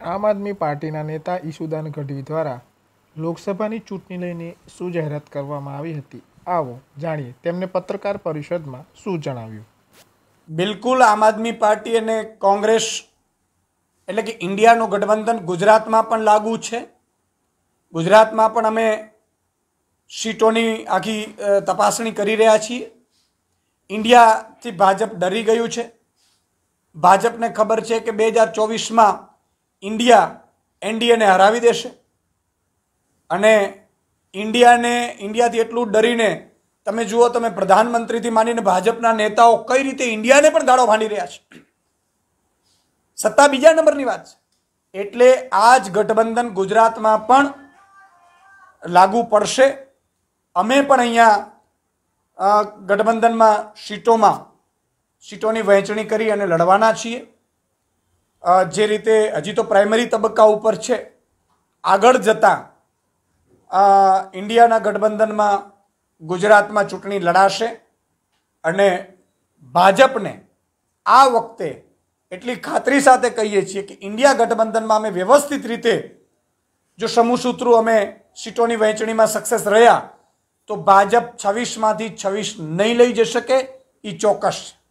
આમ આદમી પાર્ટીના નેતા ઈશુદાન ગઢવી દ્વારા લોકસભાની ચૂંટણી લઈને શું જાહેરાત કરવામાં આવી હતી આવો જાણીએ તેમણે પત્રકાર પરિષદમાં શું જણાવ્યું બિલકુલ આમ આદમી પાર્ટી અને કોંગ્રેસ એટલે કે ઇન્ડિયાનું ગઠબંધન ગુજરાતમાં પણ લાગુ છે ગુજરાતમાં પણ અમે સીટોની આખી તપાસણી કરી રહ્યા છીએ ઇન્ડિયાથી ભાજપ ડરી ગયું છે ભાજપને ખબર છે કે બે હજાર ચોવીસમાં ઇન્ડિયા એનડીએને હરાવી દેશે અને ઇન્ડિયાને ઇન્ડિયાથી એટલું ડરીને તમે જુઓ તમે પ્રધાનમંત્રીથી માનીને ભાજપના નેતાઓ કઈ રીતે ઇન્ડિયાને પણ ગાળો ભાંડી રહ્યા છે સત્તા બીજા નંબરની વાત છે એટલે આ જ ગઠબંધન ગુજરાતમાં પણ લાગુ પડશે અમે પણ અહીંયા ગઠબંધનમાં સીટોમાં સીટોની વહેંચણી કરી અને લડવાના છીએ જે રીતે હજી તો પ્રાઇમરી તબક્કા ઉપર છે આગળ જતાં ઇન્ડિયાના ગઠબંધનમાં ગુજરાતમાં ચૂંટણી લડાશે અને ભાજપને આ વખતે એટલી ખાતરી સાથે કહીએ છીએ કે ઇન્ડિયા ગઠબંધનમાં અમે વ્યવસ્થિત રીતે જો સમૂહ સૂત્રો અમે સીટોની વહેંચણીમાં સક્સેસ રહ્યા તો ભાજપ છવ્વીસમાંથી છવ્વીસ નહીં લઈ જઈ શકે એ ચોક્કસ છે